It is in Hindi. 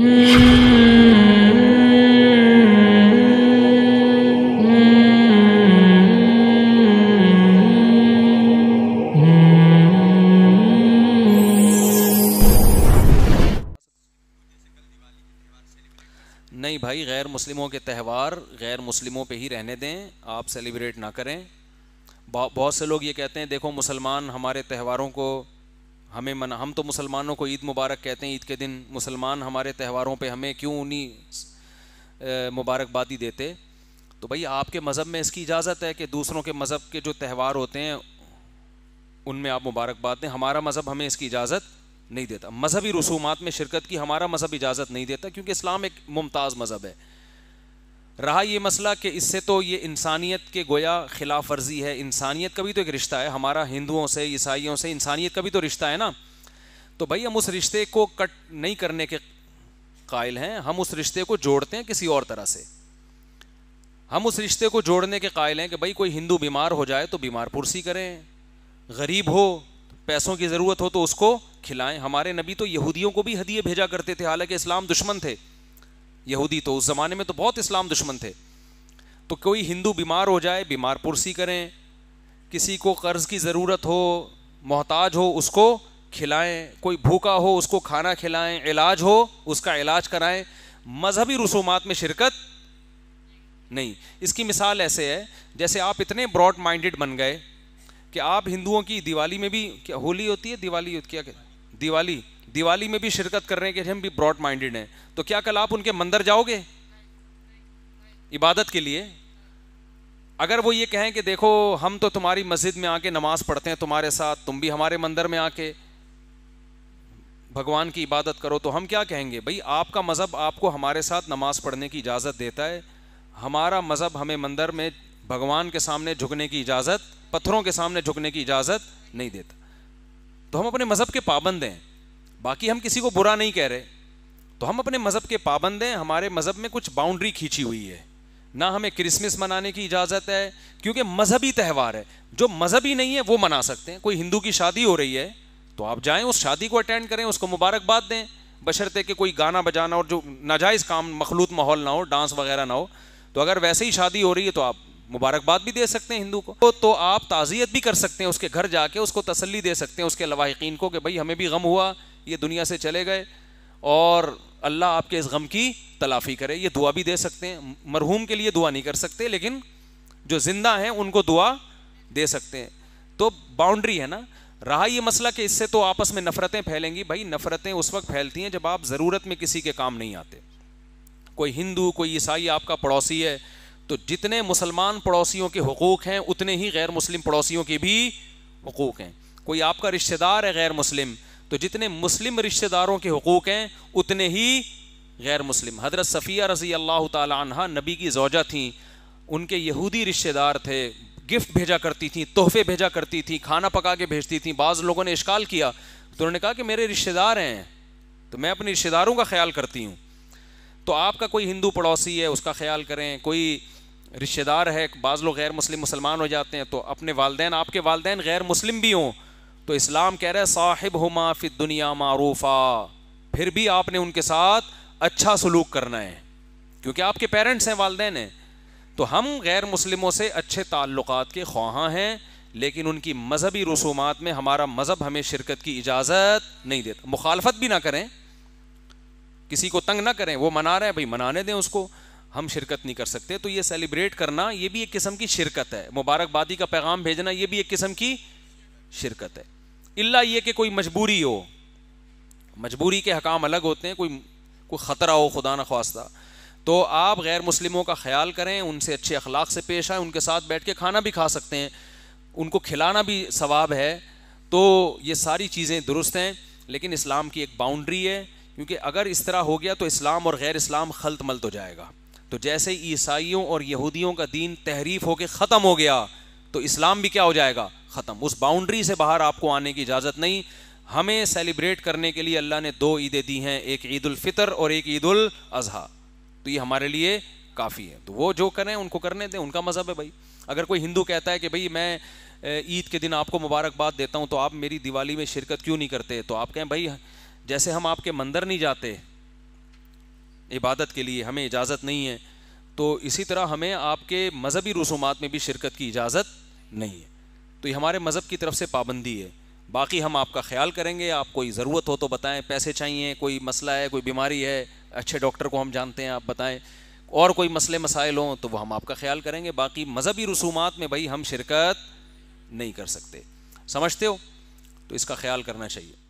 नहीं भाई गैर मुस्लिमों के त्यौहार गैर मुस्लिमों पे ही रहने दें आप सेलिब्रेट ना करें बहुत से लोग ये कहते हैं देखो मुसलमान हमारे त्यौहारों को हमें मना हम तो मुसलमानों को ईद मुबारक कहते हैं ईद के दिन मुसलमान हमारे त्यौहारों पे हमें क्यों उन्हीं मुबारकबादी देते तो भाई आपके मज़हब में इसकी इजाज़त है कि दूसरों के मज़हब के जो त्यौहार होते हैं उनमें आप मुबारकबाद दें हमारा मज़हब हमें इसकी इजाज़त नहीं देता मजहबी रसूमात में शिरकत की हमारा मज़हब इजाज़त नहीं देता क्योंकि इस्लाम एक मुमताज़ मज़हब है रहा ये मसला कि इससे तो ये इंसानियत के गोया खिलाफ वर्जी है इंसानियत का भी तो एक रिश्ता है हमारा हिंदुओं से ईसाइयों से इंसानियत का भी तो रिश्ता है ना तो भाई हम उस रिश्ते को कट नहीं करने के कायल हैं हम उस रिश्ते को जोड़ते हैं किसी और तरह से हम उस रिश्ते को जोड़ने के कायल हैं कि भाई कोई हिंदू बीमार हो जाए तो बीमार पुरसी करें गरीब हो पैसों की ज़रूरत हो तो उसको खिलाएं हमारे नबी तो यहूदियों को भी हदिये भेजा करते थे हालांकि इस्लाम दुश्मन थे यहूदी तो उस ज़माने में तो बहुत इस्लाम दुश्मन थे तो कोई हिंदू बीमार हो जाए बीमार पुरसी करें किसी को कर्ज़ की ज़रूरत हो मोहताज हो उसको खिलाएं कोई भूखा हो उसको खाना खिलाएं इलाज हो उसका इलाज कराएं मजहबी रसूमात में शिरकत नहीं इसकी मिसाल ऐसे है जैसे आप इतने ब्रॉड माइंडेड बन गए कि आप हिंदुओं की दिवाली में भी क्या होली होती है दिवाली क्या दिवाली दिवाली में भी शिरकत कर रहे हैं कि हम भी ब्रॉड माइंडेड हैं तो क्या कल आप उनके मंदिर जाओगे इबादत के लिए अगर वो ये कहें कि देखो हम तो तुम्हारी मस्जिद में आके नमाज पढ़ते हैं तुम्हारे साथ तुम भी हमारे मंदिर में आके भगवान की इबादत करो तो हम क्या कहेंगे भाई आपका मज़हब आपको हमारे साथ नमाज पढ़ने की इजाज़त देता है हमारा मज़हब हमें मंदिर में भगवान के सामने झुकने की इजाज़त पत्थरों के सामने झुकने की इजाज़त नहीं देता तो हम अपने मज़हब के पाबंद हैं बाकी हम किसी को बुरा नहीं कह रहे तो हम अपने मज़हब के पाबंद हैं हमारे मज़हब में कुछ बाउंड्री खींची हुई है ना हमें क्रिसमस मनाने की इजाज़त है क्योंकि मजहबी त्यौहार है जो मजहबी नहीं है वो मना सकते हैं कोई हिंदू की शादी हो रही है तो आप जाएं उस शादी को अटेंड करें उसको मुबारकबाद दें बशर्ते कि कोई गाना बजाना और जो नाजायज़ काम मखलूत माहौल ना हो डांस वगैरह ना हो तो अगर वैसे ही शादी हो रही है तो आप मुबारकबाद भी दे सकते हैं हिंदू को तो, तो आप ताज़ियत भी कर सकते हैं उसके घर जाके उसको तसली दे सकते हैं उसके लवाकिन को कि भाई हमें भी गम हुआ ये दुनिया से चले गए और अल्लाह आपके इस गम की तलाफ़ी करे ये दुआ भी दे सकते हैं मरहूम के लिए दुआ नहीं कर सकते लेकिन जो ज़िंदा हैं उनको दुआ दे सकते हैं तो बाउंड्री है ना रहा ये मसला कि इससे तो आपस में नफ़रतें फैलेंगी भाई नफ़रतें उस वक्त फैलती हैं जब आप ज़रूरत में किसी के काम नहीं आते कोई हिंदू कोई ईसाई आपका पड़ोसी है तो जितने मुसलमान पड़ोसियों के हकूक़ हैं उतने ही गैर मुस्लिम पड़ोसियों के भी हकूक़ हैं कोई आपका रिश्तेदार है गैर मुस्लिम तो जितने मुस्लिम रिश्तेदारों के हकूक हैं उतने ही गैर मुस्लिम हजरत सफ़िया रजी अल्लाह तहा नबी की जोजा थी उनके यहूदी रिश्तेदार थे गिफ्ट भेजा करती थी तोहफे भेजा करती थी खाना पका के भेजती थी बाज़ लोगों ने इश्काल किया तो उन्होंने कहा कि मेरे रिश्तेदार हैं तो मैं अपने रिश्तेदारों का ख्याल करती हूँ तो आपका कोई हिंदू पड़ोसी है उसका ख्याल करें कोई रिश्तेदार है बाज़ लोग गैर मुस्लिम मुसलमान हो जाते हैं तो अपने वालदे आपके वालदे गैर मुस्लिम भी हों तो इस्लाम कह रहा है साहिब हुमा फि दुनिया मारूफा फिर भी आपने उनके साथ अच्छा सलूक करना है क्योंकि आपके पेरेंट्स हैं वालदे हैं तो हम गैर मुस्लिमों से अच्छे ताल्लुक़ के ख्वाहा हैं लेकिन उनकी मजहबी रसूमात में हमारा मज़हब हमें शिरकत की इजाज़त नहीं देता मुखालफत भी ना करें किसी को तंग ना करें वो मना रहे हैं भाई मनाने दें उसको हम शिरकत नहीं कर सकते तो ये सेलिब्रेट करना ये भी एक किस्म की शिरकत है मुबारकबादी का पैगाम भेजना ये भी एक किस्म की शिरकत है इल्ला ये कि कोई मजबूरी हो मजबूरी के हकाम अलग होते हैं कोई कोई ख़तरा हो खुदा न खास्ता तो आप गैर मुस्लिमों का ख्याल करें उनसे अच्छे अखलाक से पेश आए उनके साथ बैठ के खाना भी खा सकते हैं उनको खिलाना भी सवाब है तो ये सारी चीज़ें दुरुस्त हैं लेकिन इस्लाम की एक बाउंड्री है क्योंकि अगर इस तरह हो गया तो इस्लाम और गैर इस्लाम खलत मलत हो जाएगा तो जैसे ईसाइयों और यहूदियों का दीन तहरीफ होकर ख़त्म हो गया तो इस्लाम भी क्या हो जाएगा ख़त्म उस बाउंड्री से बाहर आपको आने की इजाज़त नहीं हमें सेलिब्रेट करने के लिए अल्लाह ने दो ईदें दी हैं एक ईद फितर और एक ईद अजहा तो ये हमारे लिए काफ़ी है तो वो जो करें उनको करने दें उनका मज़हब है भाई अगर कोई हिंदू कहता है कि भाई मैं ईद के दिन आपको मुबारकबाद देता हूँ तो आप मेरी दिवाली में शिरकत क्यों नहीं करते तो आप कहें भाई जैसे हम आपके मंदिर नहीं जाते इबादत के लिए हमें इजाज़त नहीं है तो इसी तरह हमें आपके मजहबी रसूमात में भी शिरकत की इजाज़त नहीं है तो ये हमारे मज़हब की तरफ से पाबंदी है बाकी हम आपका ख्याल करेंगे आप कोई ज़रूरत हो तो बताएं पैसे चाहिए कोई मसला है कोई बीमारी है अच्छे डॉक्टर को हम जानते हैं आप बताएं और कोई मसले मसाइल हों तो वह हम आपका ख्याल करेंगे बाकी मजहबी रसूमात में भाई हम शिरकत नहीं कर सकते समझते हो तो इसका ख्याल करना चाहिए